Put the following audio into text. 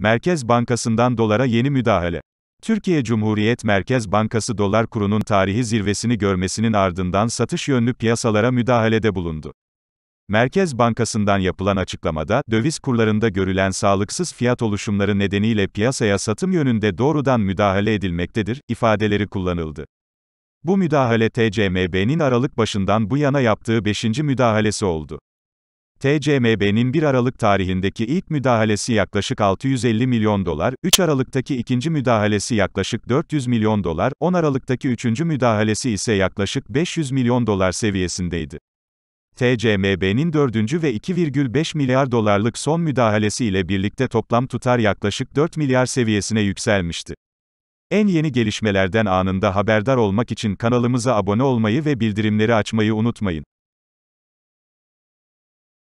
Merkez Bankası'ndan dolara yeni müdahale. Türkiye Cumhuriyet Merkez Bankası dolar kurunun tarihi zirvesini görmesinin ardından satış yönlü piyasalara müdahalede bulundu. Merkez Bankası'ndan yapılan açıklamada, döviz kurlarında görülen sağlıksız fiyat oluşumları nedeniyle piyasaya satım yönünde doğrudan müdahale edilmektedir, ifadeleri kullanıldı. Bu müdahale TCMB'nin Aralık başından bu yana yaptığı 5. müdahalesi oldu. TCMB'nin 1 Aralık tarihindeki ilk müdahalesi yaklaşık 650 milyon dolar, 3 Aralık'taki ikinci müdahalesi yaklaşık 400 milyon dolar, 10 Aralık'taki üçüncü müdahalesi ise yaklaşık 500 milyon dolar seviyesindeydi. TCMB'nin 4. ve 2,5 milyar dolarlık son müdahalesi ile birlikte toplam tutar yaklaşık 4 milyar seviyesine yükselmişti. En yeni gelişmelerden anında haberdar olmak için kanalımıza abone olmayı ve bildirimleri açmayı unutmayın.